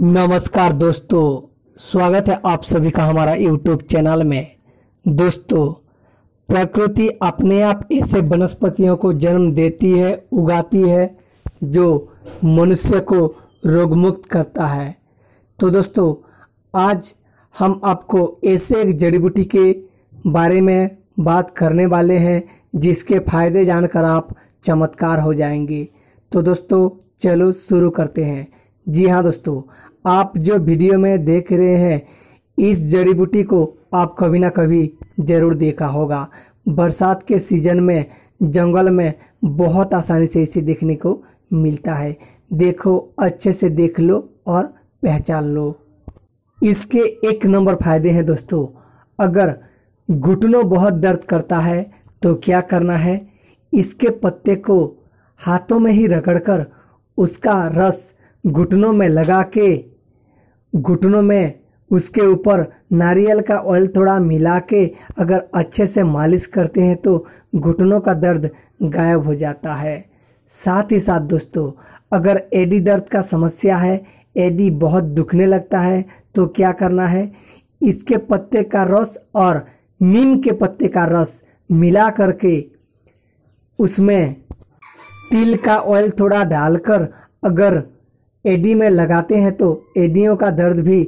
नमस्कार दोस्तों स्वागत है आप सभी का हमारा यूट्यूब चैनल में दोस्तों प्रकृति अपने आप ऐसे वनस्पतियों को जन्म देती है उगाती है जो मनुष्य को रोगमुक्त करता है तो दोस्तों आज हम आपको ऐसे एक जड़ी बूटी के बारे में बात करने वाले हैं जिसके फायदे जानकर आप चमत्कार हो जाएंगे तो दोस्तों चलो शुरू करते हैं जी हाँ दोस्तों आप जो वीडियो में देख रहे हैं इस जड़ी बूटी को आप कभी ना कभी ज़रूर देखा होगा बरसात के सीजन में जंगल में बहुत आसानी से इसे देखने को मिलता है देखो अच्छे से देख लो और पहचान लो इसके एक नंबर फायदे हैं दोस्तों अगर घुटनों बहुत दर्द करता है तो क्या करना है इसके पत्ते को हाथों में ही रगड़कर उसका रस घुटनों में लगा के घुटनों में उसके ऊपर नारियल का ऑयल थोड़ा मिला के अगर अच्छे से मालिश करते हैं तो घुटनों का दर्द गायब हो जाता है साथ ही साथ दोस्तों अगर एडी दर्द का समस्या है एडी बहुत दुखने लगता है तो क्या करना है इसके पत्ते का रस और नीम के पत्ते का रस मिला करके उसमें तिल का ऑयल थोड़ा डालकर अगर एडी में लगाते हैं तो एडियों का दर्द भी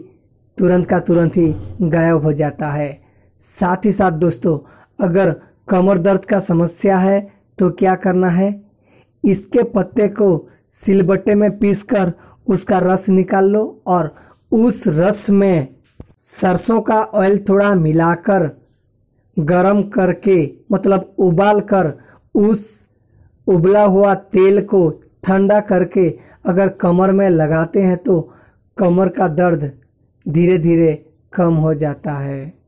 तुरंत का तुरंत ही गायब हो जाता है साथ ही साथ दोस्तों अगर कमर दर्द का समस्या है तो क्या करना है इसके पत्ते को सिलबट्टे में पीसकर उसका रस निकाल लो और उस रस में सरसों का ऑयल थोड़ा मिलाकर गरम करके मतलब उबाल कर उस उबला हुआ तेल को ठंडा करके अगर कमर में लगाते हैं तो कमर का दर्द धीरे धीरे कम हो जाता है